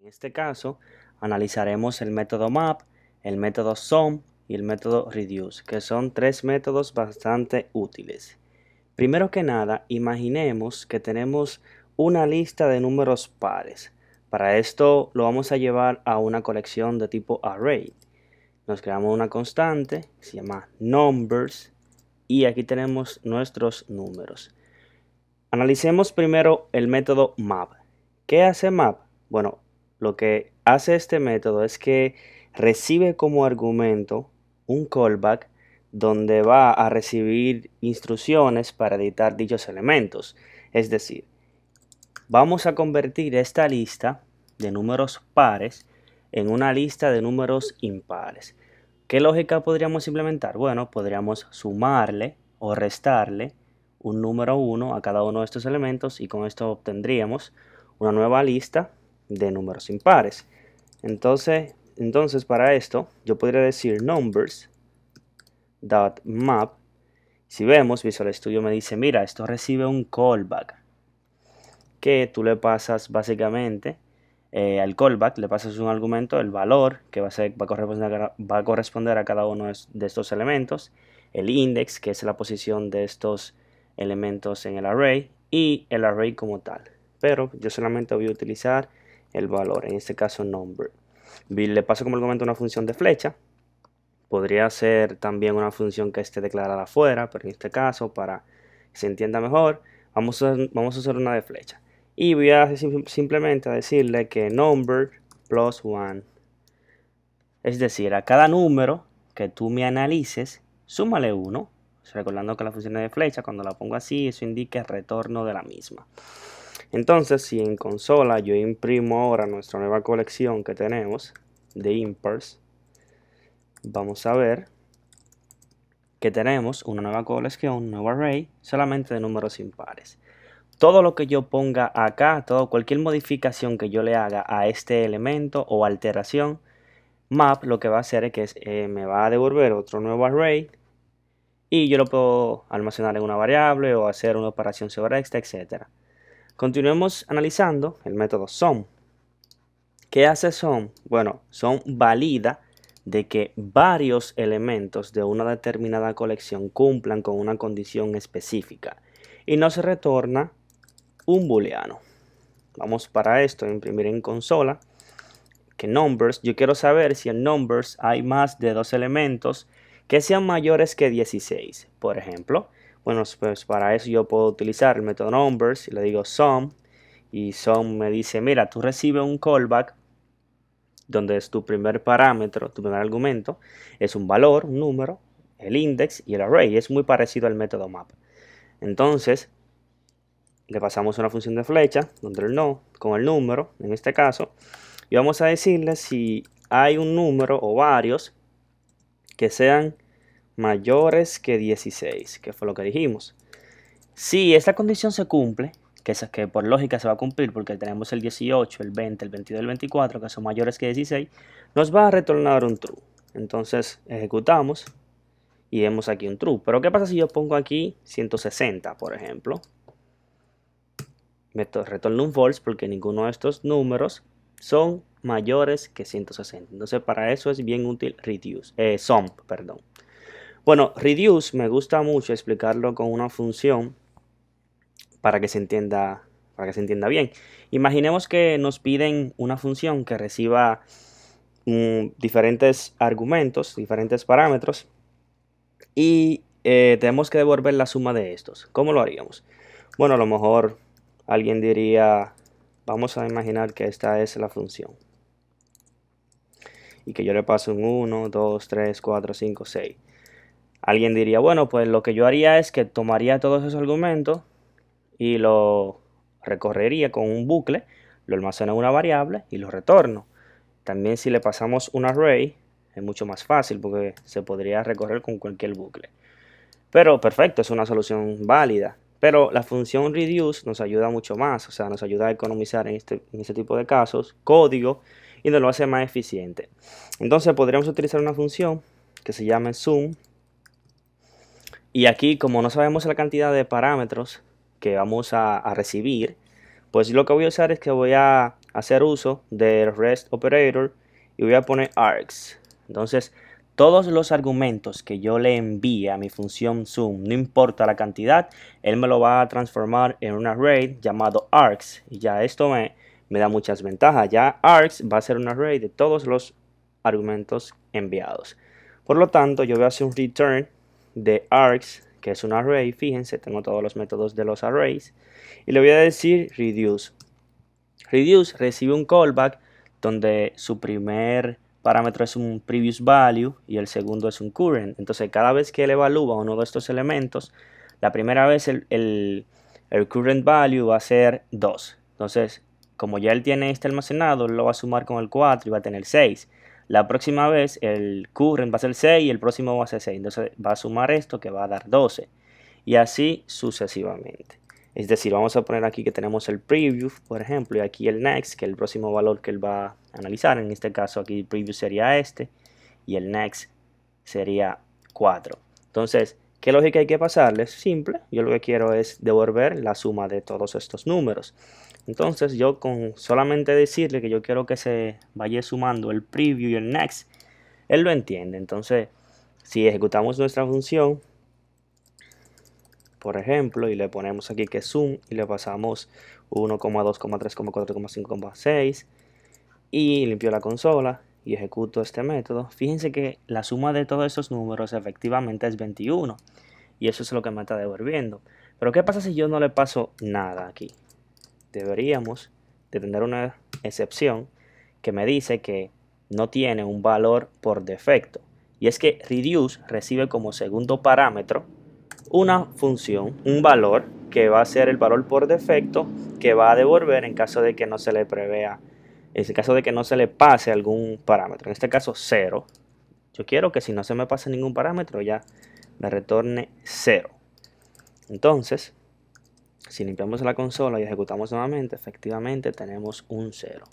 En este caso, analizaremos el método map, el método sum y el método reduce, que son tres métodos bastante útiles. Primero que nada, imaginemos que tenemos una lista de números pares. Para esto lo vamos a llevar a una colección de tipo array. Nos creamos una constante, se llama numbers, y aquí tenemos nuestros números. Analicemos primero el método map. ¿Qué hace map? Bueno, lo que hace este método es que recibe como argumento un callback donde va a recibir instrucciones para editar dichos elementos. Es decir, vamos a convertir esta lista de números pares en una lista de números impares. ¿Qué lógica podríamos implementar? Bueno, podríamos sumarle o restarle un número 1 a cada uno de estos elementos y con esto obtendríamos una nueva lista de números impares. Entonces, entonces para esto yo podría decir numbers.map. Si vemos, Visual Studio me dice, mira, esto recibe un callback. Que tú le pasas básicamente eh, al callback, le pasas un argumento, el valor, que va a, ser, va a corresponder a cada uno de estos elementos. El index, que es la posición de estos elementos en el array. Y el array como tal. Pero yo solamente voy a utilizar el valor, en este caso number. Le paso como argumento una función de flecha. Podría ser también una función que esté declarada afuera, pero en este caso, para que se entienda mejor, vamos a, vamos a hacer una de flecha. Y voy a simplemente decirle que number plus one. Es decir, a cada número que tú me analices, súmale uno Recordando que la función de flecha, cuando la pongo así, eso indica el retorno de la misma. Entonces, si en consola yo imprimo ahora nuestra nueva colección que tenemos de impars, vamos a ver que tenemos una nueva colección, un nuevo array, solamente de números impares. Todo lo que yo ponga acá, todo, cualquier modificación que yo le haga a este elemento o alteración, map lo que va a hacer es que eh, me va a devolver otro nuevo array y yo lo puedo almacenar en una variable o hacer una operación sobre esta, etcétera. Continuemos analizando el método SOM. ¿Qué hace SOM? Bueno, SOM valida de que varios elementos de una determinada colección cumplan con una condición específica y nos retorna un booleano. Vamos para esto, imprimir en consola que numbers, yo quiero saber si en numbers hay más de dos elementos que sean mayores que 16. Por ejemplo, bueno, pues para eso yo puedo utilizar el método numbers y le digo sum y sum me dice, mira, tú recibes un callback donde es tu primer parámetro, tu primer argumento, es un valor, un número, el index y el array. Es muy parecido al método map. Entonces, le pasamos una función de flecha, donde el no, con el número, en este caso, y vamos a decirle si hay un número o varios que sean mayores que 16, que fue lo que dijimos. Si esta condición se cumple, que, es, que por lógica se va a cumplir porque tenemos el 18, el 20, el 22, el 24, que son mayores que 16, nos va a retornar un true. Entonces ejecutamos y vemos aquí un true. Pero ¿qué pasa si yo pongo aquí 160, por ejemplo? Me retorno un false porque ninguno de estos números son mayores que 160. Entonces para eso es bien útil reduce, eh, sum, perdón. Bueno, reduce me gusta mucho explicarlo con una función para que se entienda, para que se entienda bien. Imaginemos que nos piden una función que reciba mm, diferentes argumentos, diferentes parámetros, y eh, tenemos que devolver la suma de estos. ¿Cómo lo haríamos? Bueno, a lo mejor alguien diría, vamos a imaginar que esta es la función. Y que yo le paso un 1, 2, 3, 4, 5, 6. Alguien diría, bueno, pues lo que yo haría es que tomaría todos esos argumentos y lo recorrería con un bucle, lo almaceno en una variable y lo retorno. También si le pasamos un array, es mucho más fácil porque se podría recorrer con cualquier bucle. Pero perfecto, es una solución válida. Pero la función reduce nos ayuda mucho más, o sea, nos ayuda a economizar en este, en este tipo de casos código y nos lo hace más eficiente. Entonces podríamos utilizar una función que se llame zoom y aquí, como no sabemos la cantidad de parámetros que vamos a, recibir, pues lo que voy a usar es que voy a hacer uso del REST operator y voy a poner args. Entonces, todos los argumentos que yo le envíe a mi función zoom, no importa la cantidad, él me lo va a transformar en un array llamado args. Y ya esto me, me da muchas ventajas. Ya args va a ser un array de todos los argumentos enviados. Por lo tanto, yo voy a hacer un return de arcs, que es un array, fíjense, tengo todos los métodos de los arrays, y le voy a decir reduce. Reduce recibe un callback donde su primer parámetro es un previous value y el segundo es un current. Entonces cada vez que él evalúa uno de estos elementos, la primera vez el, current value va a ser 2. Entonces, como ya él tiene este almacenado, lo va a sumar con el 4 y va a tener 6. La próxima vez el current va a ser 6 y el próximo va a ser 6. Entonces va a sumar esto que va a dar 12. Y así sucesivamente. Es decir, vamos a poner aquí que tenemos el preview, por ejemplo, y aquí el next, que es el próximo valor que él va a analizar. En este caso aquí el preview sería este y el next sería 4. Entonces, ¿Qué lógica hay que pasarle? Es simple, yo lo que quiero es devolver la suma de todos estos números. Entonces yo con solamente decirle que yo quiero que se vaya sumando el preview y el next, él lo entiende. Entonces si ejecutamos nuestra función, por ejemplo, y le ponemos aquí que zoom y le pasamos 6 y limpió la consola, y ejecuto este método, fíjense que la suma de todos esos números efectivamente es 21. Y eso es lo que me está devolviendo. Pero ¿qué pasa si yo no le paso nada aquí? Deberíamos de tener una excepción que me dice que no tiene un valor por defecto. Y es que reduce recibe como segundo parámetro una función, un valor, que va a ser el valor por defecto que va a devolver en caso de que no se le prevea en el caso de que no se le pase algún parámetro, en este caso 0, yo quiero que si no se me pase ningún parámetro ya me retorne 0. Entonces, si limpiamos la consola y ejecutamos nuevamente, efectivamente tenemos un 0.